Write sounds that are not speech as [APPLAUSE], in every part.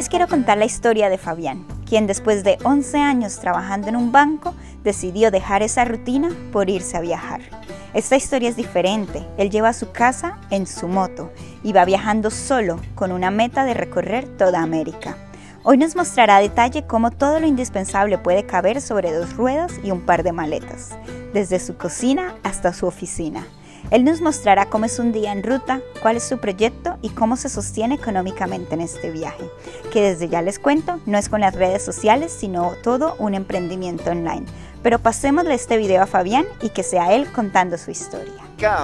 les quiero contar la historia de Fabián, quien después de 11 años trabajando en un banco decidió dejar esa rutina por irse a viajar. Esta historia es diferente, él lleva su casa en su moto y va viajando solo con una meta de recorrer toda América. Hoy nos mostrará a detalle cómo todo lo indispensable puede caber sobre dos ruedas y un par de maletas, desde su cocina hasta su oficina. Él nos mostrará cómo es un día en ruta, cuál es su proyecto y cómo se sostiene económicamente en este viaje, que desde ya les cuento, no es con las redes sociales, sino todo un emprendimiento online. Pero pasémosle este video a Fabián y que sea él contando su historia.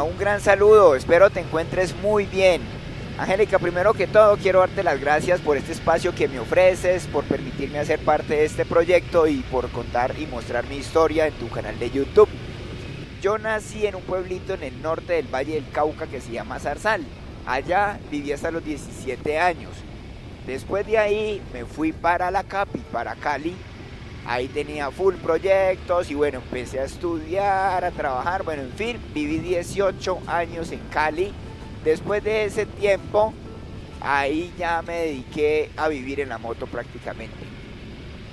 Un gran saludo, espero te encuentres muy bien. Angélica, primero que todo quiero darte las gracias por este espacio que me ofreces, por permitirme hacer parte de este proyecto y por contar y mostrar mi historia en tu canal de YouTube. Yo nací en un pueblito en el norte del Valle del Cauca que se llama Zarzal. Allá viví hasta los 17 años. Después de ahí me fui para la CAPI, para Cali. Ahí tenía full proyectos y bueno, empecé a estudiar, a trabajar, bueno, en fin, viví 18 años en Cali. Después de ese tiempo, ahí ya me dediqué a vivir en la moto prácticamente.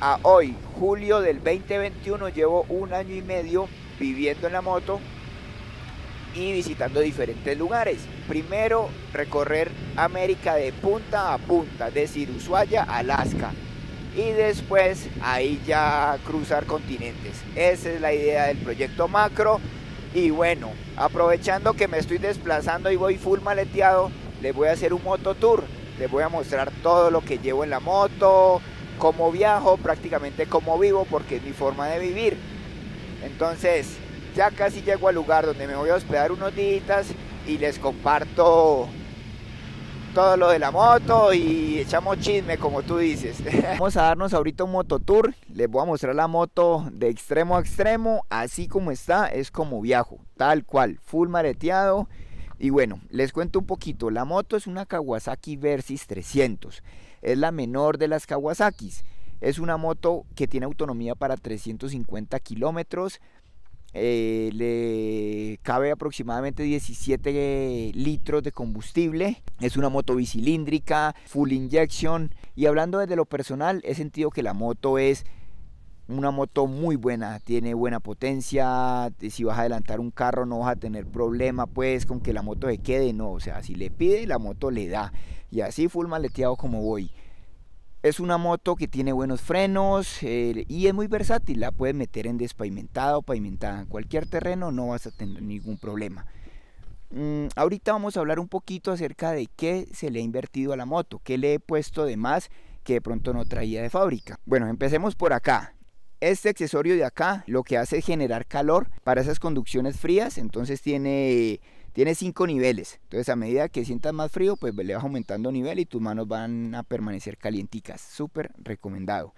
A hoy, julio del 2021, llevo un año y medio viviendo en la moto y visitando diferentes lugares. Primero, recorrer América de punta a punta, de decir, Ushuaia, Alaska. Y después ahí ya cruzar continentes. Esa es la idea del proyecto macro. Y bueno, aprovechando que me estoy desplazando y voy full maleteado, les voy a hacer un moto tour Les voy a mostrar todo lo que llevo en la moto, cómo viajo, prácticamente cómo vivo, porque es mi forma de vivir entonces, ya casi llego al lugar donde me voy a hospedar unos días y les comparto todo lo de la moto y echamos chisme como tú dices. [LAUGHS] Vamos a darnos ahorita un tour, les voy a mostrar la moto de extremo a extremo, así como está, es como viajo, tal cual, full mareteado. Y bueno, les cuento un poquito, la moto es una Kawasaki Versys 300, es la menor de las Kawasakis. Es una moto que tiene autonomía para 350 kilómetros. Eh, le cabe aproximadamente 17 litros de combustible. Es una moto bicilíndrica, full injection. Y hablando desde lo personal, he sentido que la moto es una moto muy buena, tiene buena potencia, si vas a adelantar un carro no vas a tener problema pues con que la moto se quede, no, o sea, si le pide la moto le da y así full maleteado como voy. Es una moto que tiene buenos frenos eh, y es muy versátil. La puedes meter en despavimentada o pavimentada. En cualquier terreno no vas a tener ningún problema. Mm, ahorita vamos a hablar un poquito acerca de qué se le ha invertido a la moto, qué le he puesto de más que de pronto no traía de fábrica. Bueno, empecemos por acá. Este accesorio de acá lo que hace es generar calor para esas conducciones frías, entonces tiene tiene cinco niveles. Entonces a medida que sientas más frío, pues le vas aumentando nivel y tus manos van a permanecer calienticas. Súper recomendado.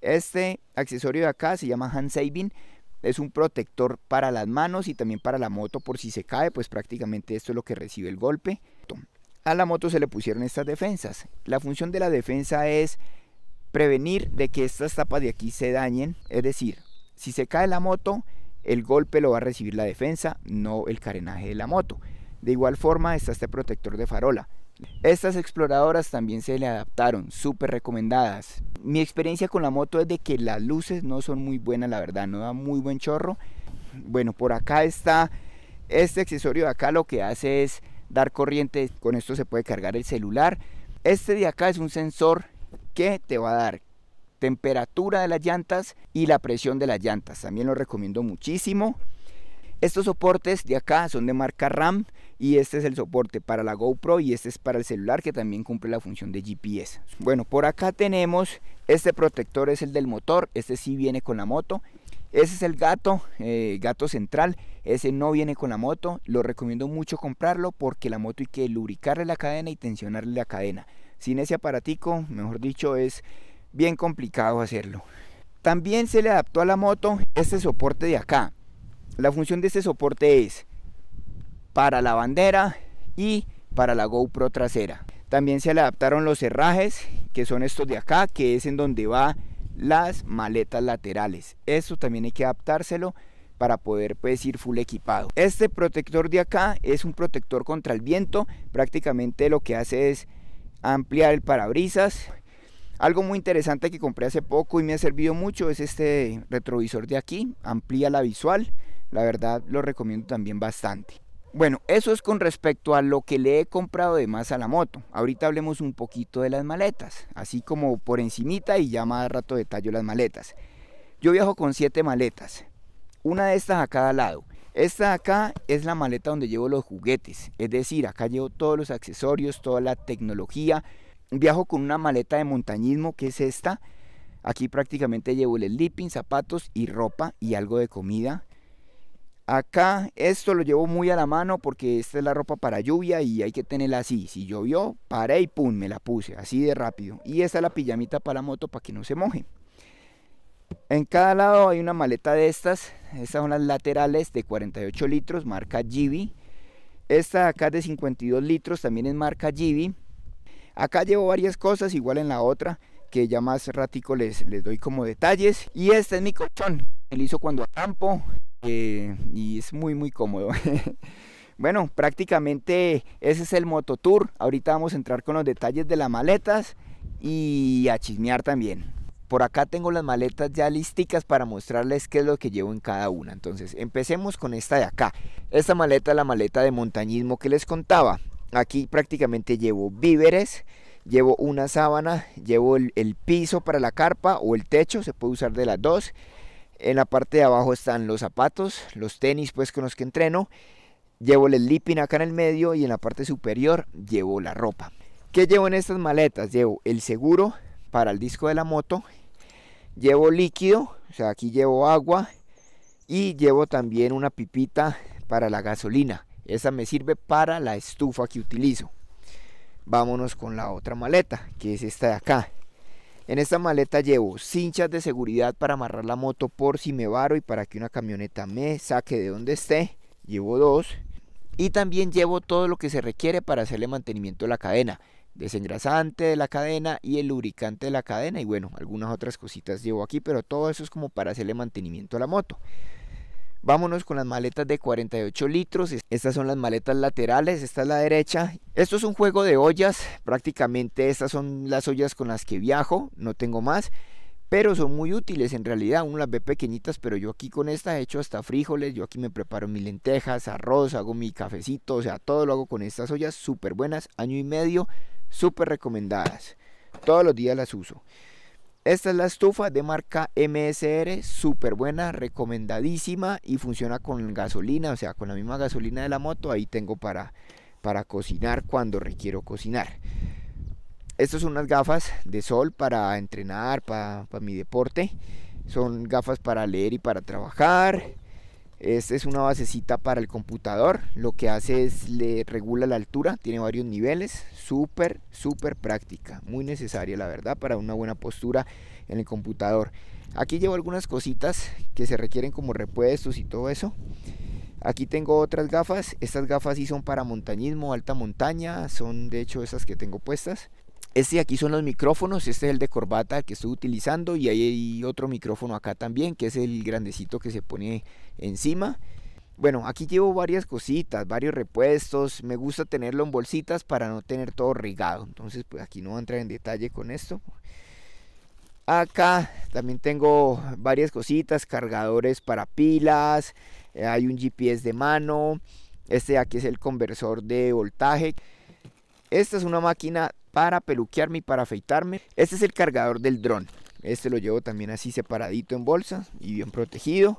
Este accesorio de acá se llama hand saving. Es un protector para las manos y también para la moto por si se cae, pues prácticamente esto es lo que recibe el golpe. A la moto se le pusieron estas defensas. La función de la defensa es prevenir de que estas tapas de aquí se dañen. Es decir, si se cae la moto, el golpe lo va a recibir la defensa, no el carenaje de la moto. De igual forma está este protector de farola. Estas exploradoras también se le adaptaron, súper recomendadas. Mi experiencia con la moto es de que las luces no son muy buenas, la verdad, no da muy buen chorro. Bueno, por acá está este accesorio de acá, lo que hace es dar corriente, con esto se puede cargar el celular. Este de acá es un sensor que te va a dar temperatura de las llantas y la presión de las llantas. También lo recomiendo muchísimo. Estos soportes de acá son de marca RAM y este es el soporte para la GoPro y este es para el celular que también cumple la función de GPS. Bueno, por acá tenemos este protector es el del motor, este sí viene con la moto. Ese es el gato, eh, gato central, ese no viene con la moto, lo recomiendo mucho comprarlo porque la moto hay que lubricarle la cadena y tensionarle la cadena. Sin ese aparatico, mejor dicho, es bien complicado hacerlo. También se le adaptó a la moto este soporte de acá. La función de este soporte es para la bandera y para la GoPro trasera. También se le adaptaron los herrajes, que son estos de acá, que es en donde va las maletas laterales. Esto también hay que adaptárselo para poder pues ir full equipado. Este protector de acá es un protector contra el viento, prácticamente lo que hace es ampliar el parabrisas algo muy interesante que compré hace poco y me ha servido mucho es este retrovisor de aquí, amplía la visual, la verdad lo recomiendo también bastante. Bueno, eso es con respecto a lo que le he comprado de más a la moto. Ahorita hablemos un poquito de las maletas, así como por encimita y ya más rato detallo las maletas. Yo viajo con 7 maletas, una de estas a cada lado. Esta de acá es la maleta donde llevo los juguetes, es decir, acá llevo todos los accesorios, toda la tecnología, Viajo con una maleta de montañismo que es esta. Aquí prácticamente llevo el sleeping, zapatos y ropa y algo de comida. Acá esto lo llevo muy a la mano porque esta es la ropa para lluvia y hay que tenerla así. Si llovió, paré y pum, me la puse así de rápido. Y esta es la pijamita para la moto para que no se moje. En cada lado hay una maleta de estas. Estas son las laterales de 48 litros, marca Givi. Esta de acá es de 52 litros, también es marca Givi. Acá llevo varias cosas, igual en la otra, que ya más ratico les, les doy como detalles. Y este es mi colchón, el hizo cuando acampo eh, y es muy muy cómodo. [LAUGHS] bueno, prácticamente ese es el moto tour Ahorita vamos a entrar con los detalles de las maletas y a chismear también. Por acá tengo las maletas ya listicas para mostrarles qué es lo que llevo en cada una. Entonces, empecemos con esta de acá. Esta maleta es la maleta de montañismo que les contaba aquí prácticamente llevo víveres, llevo una sábana, llevo el, piso para la carpa o el techo, se puede usar de las dos. En la parte de abajo están los zapatos, los tenis pues con los que entreno. Llevo el sleeping acá en el medio y en la parte superior llevo la ropa. ¿Qué llevo en estas maletas? Llevo el seguro para el disco de la moto, llevo líquido, o sea, aquí llevo agua y llevo también una pipita para la gasolina. Esa me sirve para la estufa que utilizo. Vámonos con la otra maleta, que es esta de acá. En esta maleta llevo cinchas de seguridad para amarrar la moto por si me varo y para que una camioneta me saque de donde esté. Llevo dos. Y también llevo todo lo que se requiere para hacerle mantenimiento a la cadena. Desengrasante de la cadena y el lubricante de la cadena. Y bueno, algunas otras cositas llevo aquí, pero todo eso es como para hacerle mantenimiento a la moto. Vámonos con las maletas de 48 litros. Estas son las maletas laterales, esta es la derecha. Esto es un juego de ollas, prácticamente estas son las ollas con las que viajo, no tengo más. Pero son muy útiles en realidad, uno las ve pequeñitas, pero yo aquí con esta he hecho hasta frijoles, yo aquí me preparo mis lentejas, arroz, hago mi cafecito, o sea, todo lo hago con estas ollas súper buenas, año y medio, súper recomendadas. Todos los días las uso. Esta es la estufa de marca MSR, súper buena, recomendadísima y funciona con gasolina, o sea, con la misma gasolina de la moto, ahí tengo para, para cocinar cuando requiero cocinar. Estas son unas gafas de sol para entrenar, para, para mi deporte. Son gafas para leer y para trabajar. Esta es una basecita para el computador. Lo que hace es le regula la altura. Tiene varios niveles. Súper, súper práctica. Muy necesaria, la verdad, para una buena postura en el computador. Aquí llevo algunas cositas que se requieren como repuestos y todo eso. Aquí tengo otras gafas. Estas gafas sí son para montañismo, alta montaña. Son de hecho esas que tengo puestas. Este de aquí son los micrófonos, este es el de corbata que estoy utilizando y hay otro micrófono acá también, que es el grandecito que se pone encima. Bueno, aquí llevo varias cositas, varios repuestos, me gusta tenerlo en bolsitas para no tener todo rigado entonces pues aquí no voy a entrar en detalle con esto. Acá también tengo varias cositas, cargadores para pilas, eh, hay un GPS de mano, este de aquí es el conversor de voltaje. Esta es una máquina para peluquearme y para afeitarme. Este es el cargador del dron. Este lo llevo también así separadito en bolsa y bien protegido.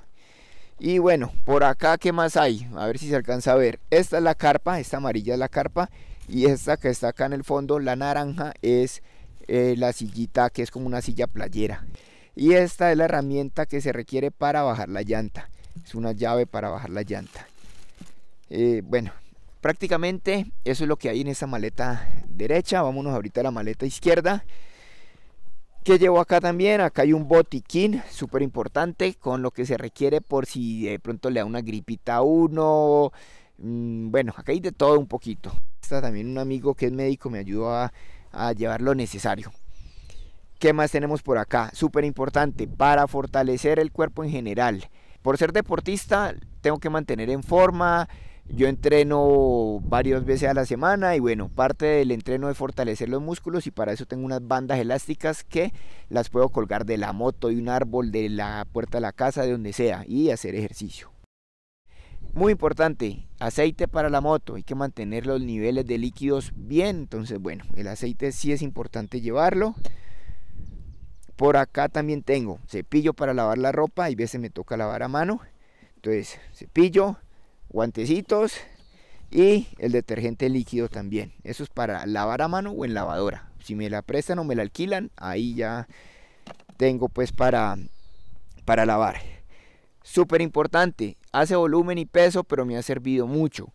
Y bueno, por acá, ¿qué más hay? A ver si se alcanza a ver. Esta es la carpa, esta amarilla es la carpa. Y esta que está acá en el fondo, la naranja, es eh, la sillita que es como una silla playera. Y esta es la herramienta que se requiere para bajar la llanta. Es una llave para bajar la llanta. Eh, bueno, prácticamente eso es lo que hay en esa maleta derecha vámonos ahorita a la maleta izquierda ¿Qué llevo acá también, acá hay un botiquín súper importante con lo que se requiere por si de pronto le da una gripita a uno. Mm, bueno, acá hay de todo un poquito. Está también un amigo que es médico, me ayudó a, a llevar lo necesario. ¿Qué más tenemos por acá? Súper importante, para fortalecer el cuerpo en general. Por ser deportista, tengo que mantener en forma, yo entreno varias veces a la semana y bueno, parte del entreno es fortalecer los músculos y para eso tengo unas bandas elásticas que las puedo colgar de la moto, de un árbol, de la puerta de la casa, de donde sea y hacer ejercicio. Muy importante, aceite para la moto, hay que mantener los niveles de líquidos bien, entonces bueno, el aceite sí es importante llevarlo. Por acá también tengo cepillo para lavar la ropa, y veces me toca lavar a mano. Entonces, cepillo, guantecitos y el detergente líquido también. Eso es para lavar a mano o en lavadora. Si me la prestan o me la alquilan, ahí ya tengo pues para, para lavar. Súper importante, hace volumen y peso, pero me ha servido mucho.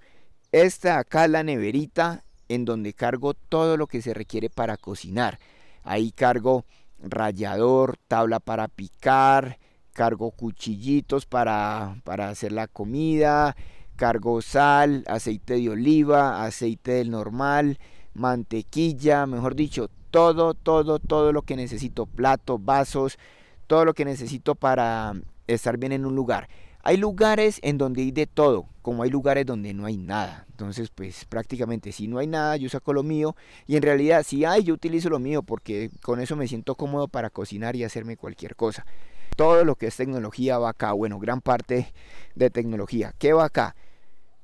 Esta acá es la neverita en donde cargo todo lo que se requiere para cocinar. Ahí cargo rallador, tabla para picar, cargo cuchillitos para, para hacer la comida, cargo sal, aceite de oliva, aceite del normal, mantequilla, mejor dicho, todo, todo, todo lo que necesito, platos, vasos, todo lo que necesito para estar bien en un lugar. Hay lugares en donde hay de todo, como hay lugares donde no hay nada. Entonces, pues prácticamente si no hay nada, yo saco lo mío. Y en realidad, si hay, yo utilizo lo mío porque con eso me siento cómodo para cocinar y hacerme cualquier cosa. Todo lo que es tecnología va acá, bueno, gran parte de tecnología. ¿Qué va acá?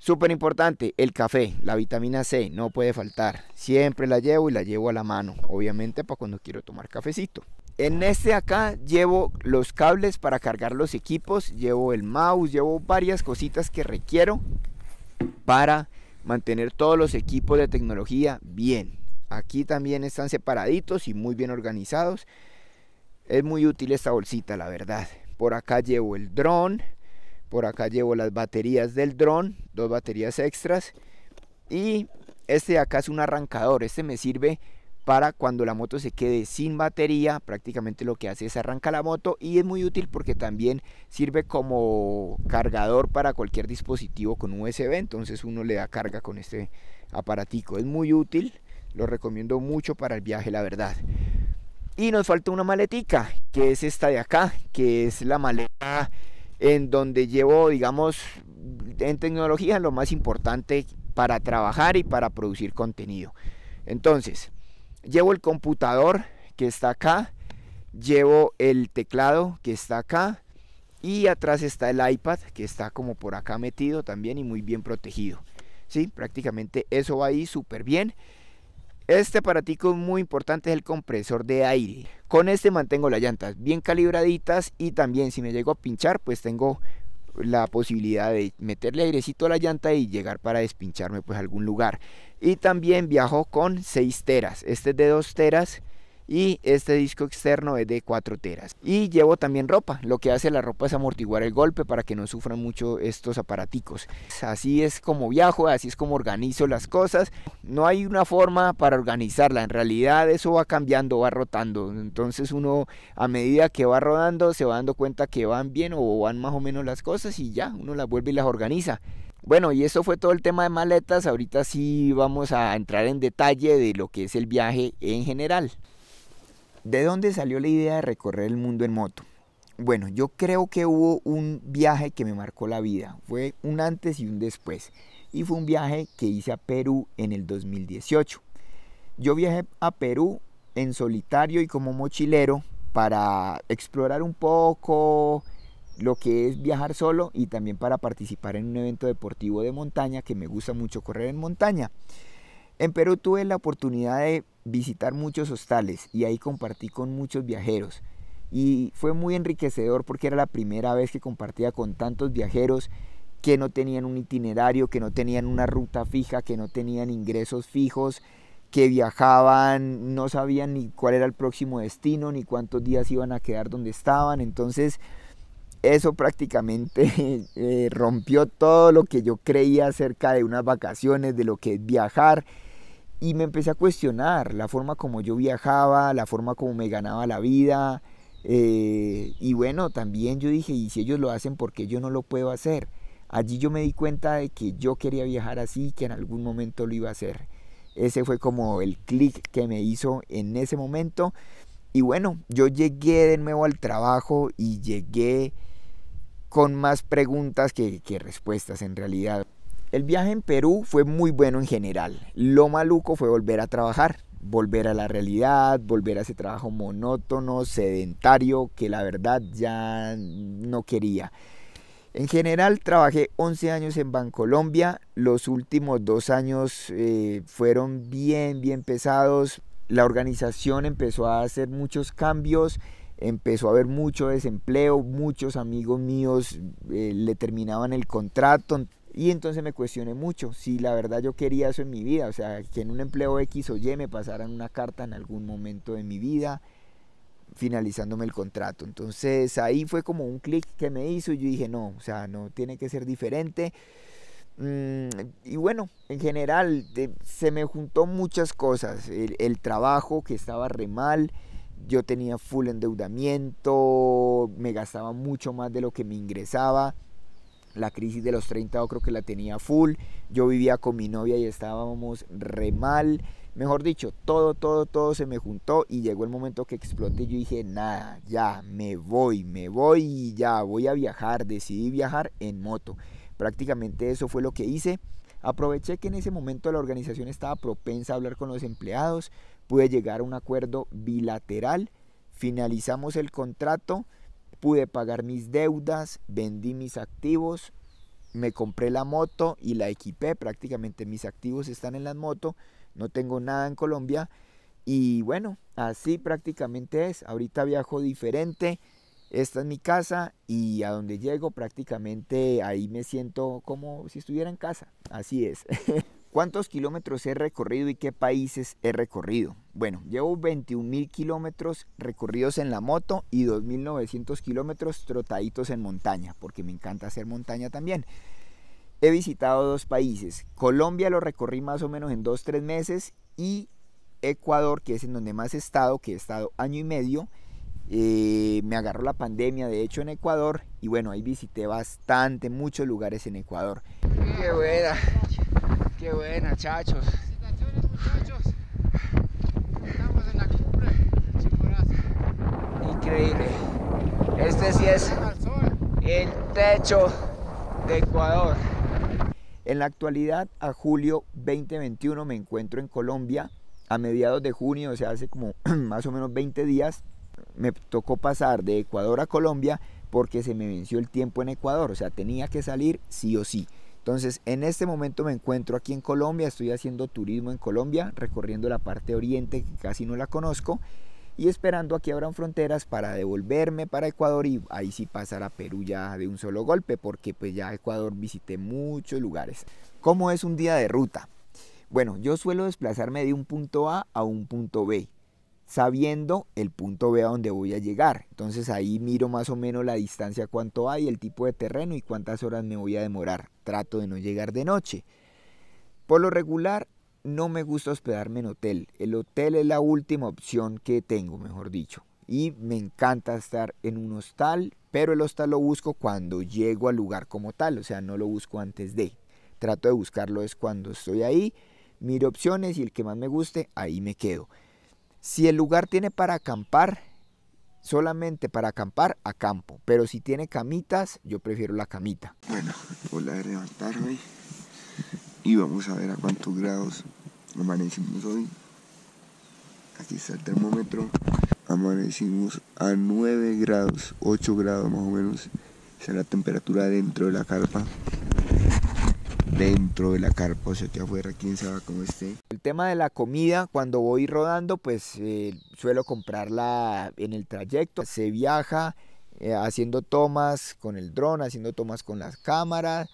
Súper importante, el café, la vitamina C, no puede faltar. Siempre la llevo y la llevo a la mano, obviamente para cuando quiero tomar cafecito. En este acá llevo los cables para cargar los equipos, llevo el mouse, llevo varias cositas que requiero para mantener todos los equipos de tecnología bien. Aquí también están separaditos y muy bien organizados. Es muy útil esta bolsita, la verdad. Por acá llevo el dron, por acá llevo las baterías del dron, dos baterías extras. Y este de acá es un arrancador, este me sirve para cuando la moto se quede sin batería, prácticamente lo que hace es arranca la moto y es muy útil porque también sirve como cargador para cualquier dispositivo con USB, entonces uno le da carga con este aparatico, es muy útil, lo recomiendo mucho para el viaje la verdad. Y nos falta una maletica, que es esta de acá, que es la maleta en donde llevo, digamos, en tecnología lo más importante para trabajar y para producir contenido. Entonces, llevo el computador que está acá, llevo el teclado que está acá y atrás está el iPad que está como por acá metido también y muy bien protegido. Sí, prácticamente eso va ahí súper bien. Este aparatico muy importante es el compresor de aire. Con este mantengo las llantas bien calibraditas y también si me llego a pinchar pues tengo la posibilidad de meterle airecito a la llanta y llegar para despincharme pues a algún lugar. Y también viajo con 6 teras. Este es de 2 teras y este disco externo es de 4 teras. Y llevo también ropa, lo que hace la ropa es amortiguar el golpe para que no sufran mucho estos aparaticos. Así es como viajo, así es como organizo las cosas. No hay una forma para organizarla, en realidad eso va cambiando, va rotando. Entonces uno a medida que va rodando se va dando cuenta que van bien o van más o menos las cosas y ya, uno las vuelve y las organiza. Bueno, y eso fue todo el tema de maletas. Ahorita sí vamos a entrar en detalle de lo que es el viaje en general. ¿De dónde salió la idea de recorrer el mundo en moto? Bueno, yo creo que hubo un viaje que me marcó la vida. Fue un antes y un después. Y fue un viaje que hice a Perú en el 2018. Yo viajé a Perú en solitario y como mochilero para explorar un poco lo que es viajar solo y también para participar en un evento deportivo de montaña que me gusta mucho correr en montaña. En Perú tuve la oportunidad de visitar muchos hostales y ahí compartí con muchos viajeros. Y fue muy enriquecedor porque era la primera vez que compartía con tantos viajeros que no tenían un itinerario, que no tenían una ruta fija, que no tenían ingresos fijos, que viajaban, no sabían ni cuál era el próximo destino, ni cuántos días iban a quedar donde estaban. Entonces eso prácticamente [LAUGHS] eh, rompió todo lo que yo creía acerca de unas vacaciones, de lo que es viajar y me empecé a cuestionar la forma como yo viajaba, la forma como me ganaba la vida. Eh, y bueno, también yo dije, y si ellos lo hacen, ¿por qué yo no lo puedo hacer? Allí yo me di cuenta de que yo quería viajar así, que en algún momento lo iba a hacer. Ese fue como el clic que me hizo en ese momento. Y bueno, yo llegué de nuevo al trabajo y llegué con más preguntas que respuestas en realidad. El viaje en Perú fue muy bueno en general. Lo maluco fue volver a trabajar, volver a la realidad, volver a ese trabajo monótono, sedentario, que la verdad ya no quería. En general trabajé 11 años en Bancolombia, los últimos dos años eh, fueron bien, bien pesados, la organización empezó a hacer muchos cambios, empezó a haber mucho desempleo, muchos amigos míos eh, le terminaban el contrato, y entonces me cuestioné mucho si la verdad yo quería eso en mi vida, o sea, que en un empleo X o Y me pasaran una carta en algún momento de mi vida, finalizándome el contrato. Entonces ahí fue como un clic que me hizo y yo dije, no, o sea, no tiene que ser diferente. Mm, y bueno, en general se me juntó muchas cosas. El, el trabajo que estaba re mal, yo tenía full endeudamiento, me gastaba mucho más de lo que me ingresaba la crisis de los 30 creo que la tenía full, yo vivía con mi novia y estábamos re mal, mejor dicho, todo, todo, todo se me juntó y llegó el momento que exploté, yo dije, nada, ya, me voy, me voy y ya, voy a viajar, decidí viajar en moto, prácticamente eso fue lo que hice. Aproveché que en ese momento la organización estaba propensa a hablar con los empleados, pude llegar a un acuerdo bilateral, finalizamos el contrato, pude pagar mis deudas, vendí mis activos, me compré la moto y la equipé, prácticamente mis activos están en la moto, no tengo nada en Colombia y bueno, así prácticamente es, ahorita viajo diferente, esta es mi casa y a donde llego prácticamente ahí me siento como si estuviera en casa, así es. [LAUGHS] ¿Cuántos kilómetros he recorrido y qué países he recorrido? Bueno, llevo 21.000 kilómetros recorridos en la moto y 2.900 kilómetros trotaditos en montaña, porque me encanta hacer montaña también. He visitado dos países. Colombia lo recorrí más o menos en 2-3 meses y Ecuador, que es en donde más he estado, que he estado año y medio. Eh, me agarró la pandemia, de hecho, en Ecuador y bueno, ahí visité bastante, muchos lugares en Ecuador. ¡Qué buena! Qué buena, chachos. Felicitaciones, muchachos. Estamos en la cumbre, Chimborazo. Increíble. Este sí es el techo de Ecuador. En la actualidad, a julio 2021, me encuentro en Colombia. A mediados de junio, o sea, hace como [CLEARS THROAT] más o menos 20 días, me tocó pasar de Ecuador a Colombia porque se me venció el tiempo en Ecuador. O sea, tenía que salir sí o sí. Entonces, en este momento me encuentro aquí en Colombia, estoy haciendo turismo en Colombia, recorriendo la parte oriente que casi no la conozco y esperando a que abran fronteras para devolverme para Ecuador y ahí sí pasar a Perú ya de un solo golpe, porque pues ya Ecuador visité muchos lugares. ¿Cómo es un día de ruta? Bueno, yo suelo desplazarme de un punto A a un punto B sabiendo el punto B a donde voy a llegar. Entonces ahí miro más o menos la distancia cuánto hay, el tipo de terreno y cuántas horas me voy a demorar. Trato de no llegar de noche. Por lo regular no me gusta hospedarme en hotel. El hotel es la última opción que tengo, mejor dicho. Y me encanta estar en un hostal, pero el hostal lo busco cuando llego al lugar como tal, o sea, no lo busco antes de. Trato de buscarlo es cuando estoy ahí, miro opciones y el que más me guste, ahí me quedo. Si el lugar tiene para acampar, solamente para acampar, acampo. Pero si tiene camitas, yo prefiero la camita. Bueno, voy a levantarme y vamos a ver a cuántos grados amanecimos hoy. Aquí está el termómetro. Amanecimos a 9 grados, 8 grados más o menos. Esa es la temperatura dentro de la carpa dentro de la carpa, o sea afuera, quién sabe cómo esté. El tema de la comida, cuando voy rodando, pues eh, suelo comprarla en el trayecto. Se viaja eh, haciendo tomas con el dron, haciendo tomas con las cámaras,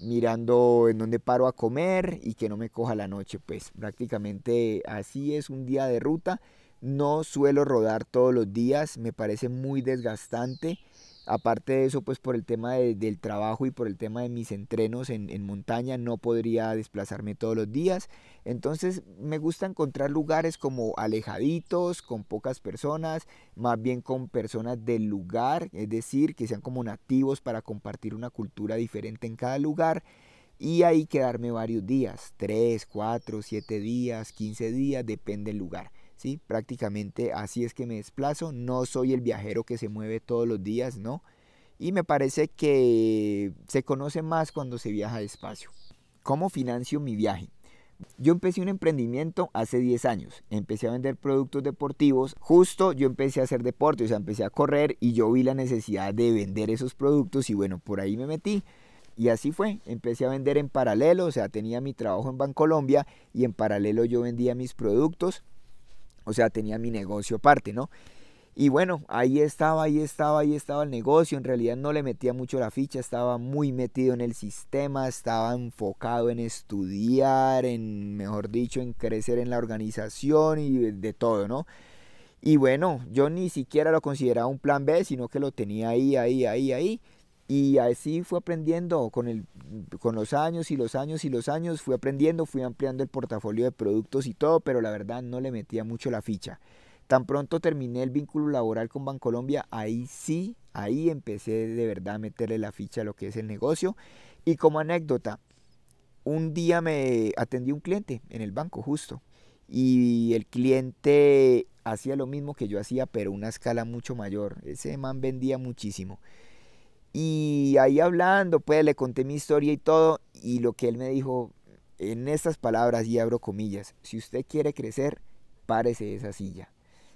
mirando en dónde paro a comer y que no me coja la noche. Pues prácticamente así es un día de ruta. No suelo rodar todos los días, me parece muy desgastante. Aparte de eso, pues por el tema del trabajo y por el tema de mis entrenos en, en, montaña, no podría desplazarme todos los días. Entonces me gusta encontrar lugares como alejaditos, con pocas personas, más bien con personas del lugar, es decir, que sean como nativos para compartir una cultura diferente en cada lugar. Y ahí quedarme varios días, 3, 4, 7 días, 15 días, depende del lugar. Prácticamente así es que me desplazo, no soy el viajero que se mueve todos los días, ¿no? Y me parece que se conoce más cuando se viaja despacio. ¿Cómo financio mi viaje? Yo empecé un emprendimiento hace 10 años. Empecé a vender productos deportivos. Justo yo empecé a hacer deporte, o sea, empecé a correr y yo vi la necesidad de vender esos productos y bueno, por ahí me metí. Y así fue, empecé a vender en paralelo, o sea, tenía mi trabajo en Bancolombia y en paralelo yo vendía mis productos. O sea, tenía mi negocio aparte, ¿no? Y bueno, ahí estaba, ahí estaba, ahí estaba el negocio. En realidad no le metía mucho la ficha, estaba muy metido en el sistema, estaba enfocado en estudiar, en, mejor dicho, en crecer en la organización y de todo, ¿no? Y bueno, yo ni siquiera lo consideraba un plan B, sino que lo tenía ahí, ahí, ahí, ahí. Y así fue aprendiendo con, con los años y los años y los años, fui aprendiendo, fui ampliando el portafolio de productos y todo, pero la verdad no le metía mucho la ficha. Tan pronto terminé el vínculo laboral con Bancolombia, ahí sí, ahí empecé de verdad a meterle la ficha a lo que es el negocio. Y como anécdota, un día me atendió un cliente en el banco justo y el cliente hacía lo mismo que yo hacía, pero una escala mucho mayor. Ese man vendía muchísimo. Y ahí hablando, pues le conté mi historia y todo, y lo que él me dijo en estas palabras, y abro comillas, si usted quiere crecer, párese de esa silla.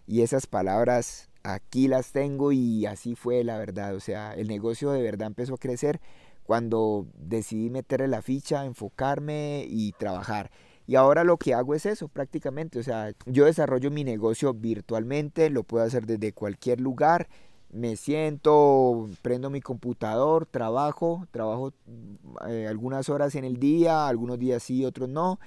Y esas palabras aquí las tengo y así fue la verdad. O sea, el negocio de verdad empezó a crecer cuando decidí meterle la ficha, enfocarme y trabajar. Y ahora lo que hago es eso prácticamente. O sea, yo desarrollo mi negocio virtualmente, lo puedo hacer desde cualquier lugar me siento, prendo mi computador, trabajo, trabajo mm, eh, algunas horas en el día, algunos días sí, otros no.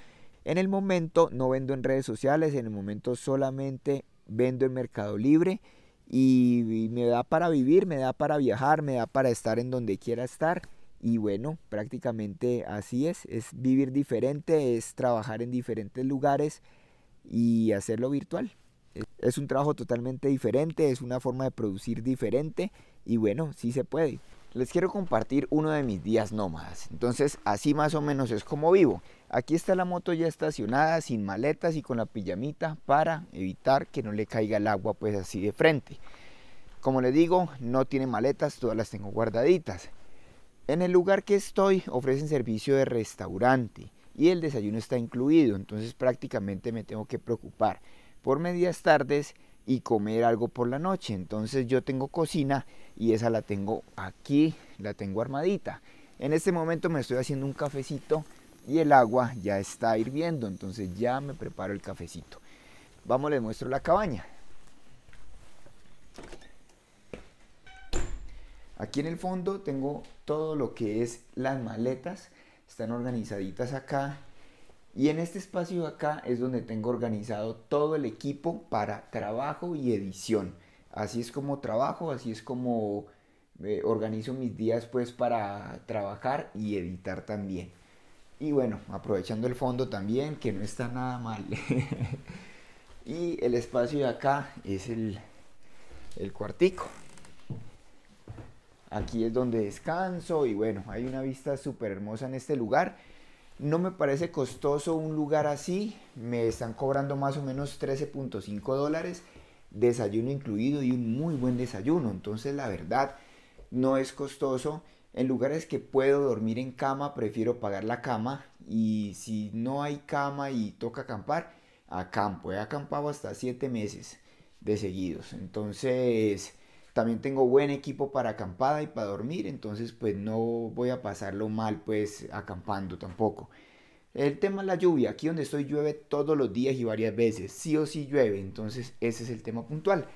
En el momento no vendo en redes sociales, en el momento solamente vendo en Mercado Libre y me da para vivir, me da para viajar, me da para estar en donde quiera estar. Y bueno, prácticamente así es, es vivir diferente, es trabajar en diferentes lugares y hacerlo virtual. Es un trabajo totalmente diferente, es una forma de producir diferente y bueno, sí se puede. Les quiero compartir uno de mis días nómadas. Entonces, así más o menos es como vivo. Aquí está la moto ya estacionada, sin maletas y con la pijamita para evitar que no le caiga el agua pues así de frente. Como les digo, no tiene maletas, todas las tengo guardaditas. En el lugar que estoy ofrecen servicio de restaurante y el desayuno está incluido, entonces prácticamente me tengo que preocupar por medias tardes y comer algo por la noche. Entonces yo tengo cocina y esa la tengo aquí, la tengo armadita. En este momento me estoy haciendo un cafecito y el agua ya está hirviendo, entonces ya me preparo el cafecito. Vamos, les muestro la cabaña. Aquí en el fondo tengo todo lo que es las maletas, están organizaditas acá y en este espacio de acá es donde tengo organizado todo el equipo para trabajo y edición. Así es como trabajo, así es como eh, organizo mis días pues para trabajar y editar también. Y bueno, aprovechando el fondo también, que no está nada mal. [LAUGHS] y el espacio de acá es el, el cuartico. Aquí es donde descanso y bueno, hay una vista súper hermosa en este lugar no me parece costoso un lugar así. Me están cobrando más o menos 13.5 dólares, desayuno incluido y un muy buen desayuno. Entonces la verdad no es costoso. En lugares que puedo dormir en cama, prefiero pagar la cama. Y si no hay cama y toca acampar, acampo. He acampado hasta 7 meses de seguidos. Entonces también tengo buen equipo para acampada y para dormir, entonces pues no voy a pasarlo mal pues acampando tampoco. El tema es la lluvia. Aquí donde estoy llueve todos los días y varias veces. Sí o sí llueve. Entonces ese es el tema puntual.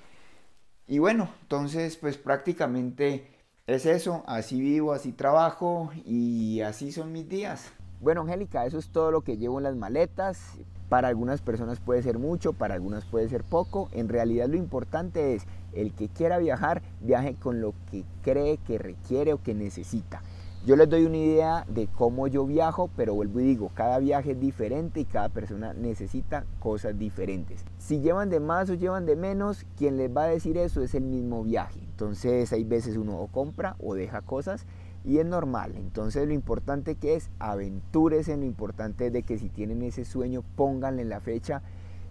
Y bueno, entonces pues prácticamente es eso. Así vivo, así trabajo y así son mis días. Bueno Angélica, eso es todo lo que llevo en las maletas. Para algunas personas puede ser mucho, para algunas puede ser poco. En realidad lo importante es el que quiera viajar, viaje con lo que cree que requiere o que necesita. Yo les doy una idea de cómo yo viajo, pero vuelvo y digo, cada viaje es diferente y cada persona necesita cosas diferentes. Si llevan de más o llevan de menos, quien les va a decir eso es el mismo viaje. Entonces hay veces uno compra o deja cosas y es normal. Entonces lo importante que es aventúrese, lo importante es de que si tienen ese sueño pónganle la fecha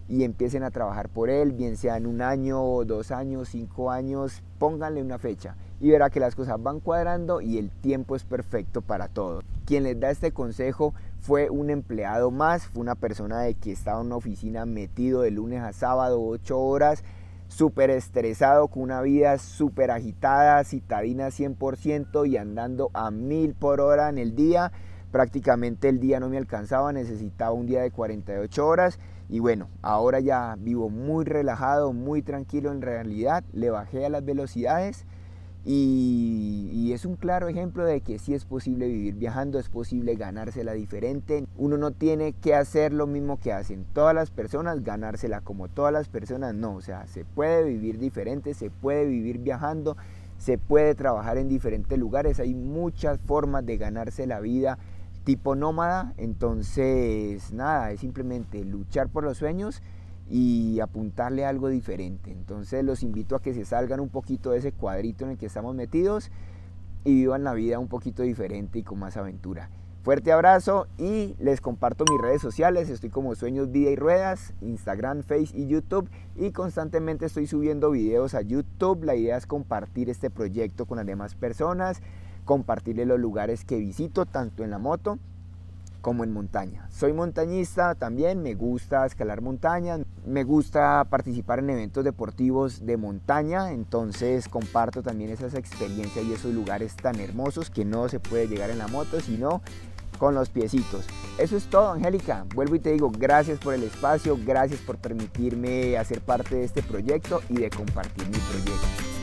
y empiecen a trabajar por él, bien sea en un año, dos años, cinco años, pónganle una fecha y verá que las cosas van cuadrando y el tiempo es perfecto para todo. Quien les da este consejo fue un empleado más, fue una persona de que estaba en una oficina metido de lunes a sábado, ocho horas, súper estresado, con una vida súper agitada, citadina 100% y andando a mil por hora en el día. Prácticamente el día no me alcanzaba, necesitaba un día de 48 horas y bueno, ahora ya vivo muy relajado, muy tranquilo en realidad, le bajé a las velocidades y, es un claro ejemplo de que sí es posible vivir viajando, es posible ganársela diferente. Uno no tiene que hacer lo mismo que hacen todas las personas, ganársela como todas las personas, no, o sea, se puede vivir diferente, se puede vivir viajando, se puede trabajar en diferentes lugares, hay muchas formas de ganarse la vida tipo nómada, entonces nada, es simplemente luchar por los sueños y apuntarle algo diferente. Entonces los invito a que se salgan un poquito de ese cuadrito en el que estamos metidos y vivan la vida un poquito diferente y con más aventura. Fuerte abrazo y les comparto mis redes sociales. Estoy como Sueños, Vida y Ruedas, Instagram, Face y YouTube. Y constantemente estoy subiendo videos a YouTube. La idea es compartir este proyecto con las demás personas compartirle los lugares que visito, tanto en la moto como en montaña. Soy montañista también, me gusta escalar montañas, me gusta participar en eventos deportivos de montaña, entonces comparto también esas experiencias y esos lugares tan hermosos que no se puede llegar en la moto, sino con los piecitos. Eso es todo, Angélica. Vuelvo y te digo, gracias por el espacio, gracias por permitirme hacer parte de este proyecto y de compartir mi proyecto.